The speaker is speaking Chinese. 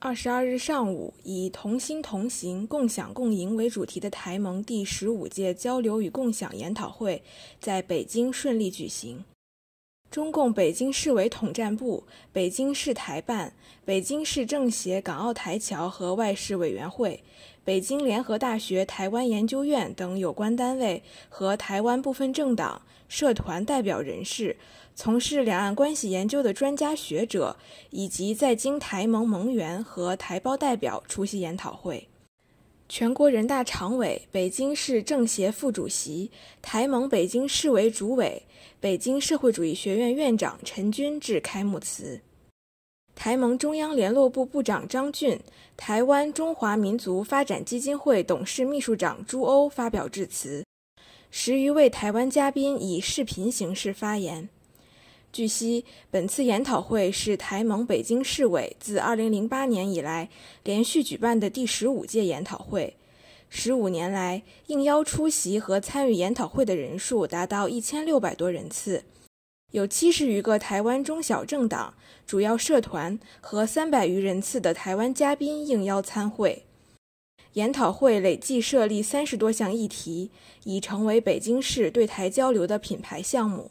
二十二日上午，以“同心同行、共享共赢”为主题的台盟第十五届交流与共享研讨会在北京顺利举行。中共北京市委统战部、北京市台办、北京市政协港澳台侨和外事委员会、北京联合大学台湾研究院等有关单位和台湾部分政党、社团代表人士，从事两岸关系研究的专家学者，以及在京台盟盟员和台胞代表出席研讨会。全国人大常委、北京市政协副主席、台盟北京市委主委、北京社会主义学院院长陈军致开幕词。台盟中央联络部部长张俊、台湾中华民族发展基金会董事秘书长朱欧发表致辞。十余位台湾嘉宾以视频形式发言。据悉，本次研讨会是台盟北京市委自2008年以来连续举办的第十五届研讨会。十五年来，应邀出席和参与研讨会的人数达到1600多人次，有70余个台湾中小政党、主要社团和300余人次的台湾嘉宾应邀参会。研讨会累计设立30多项议题，已成为北京市对台交流的品牌项目。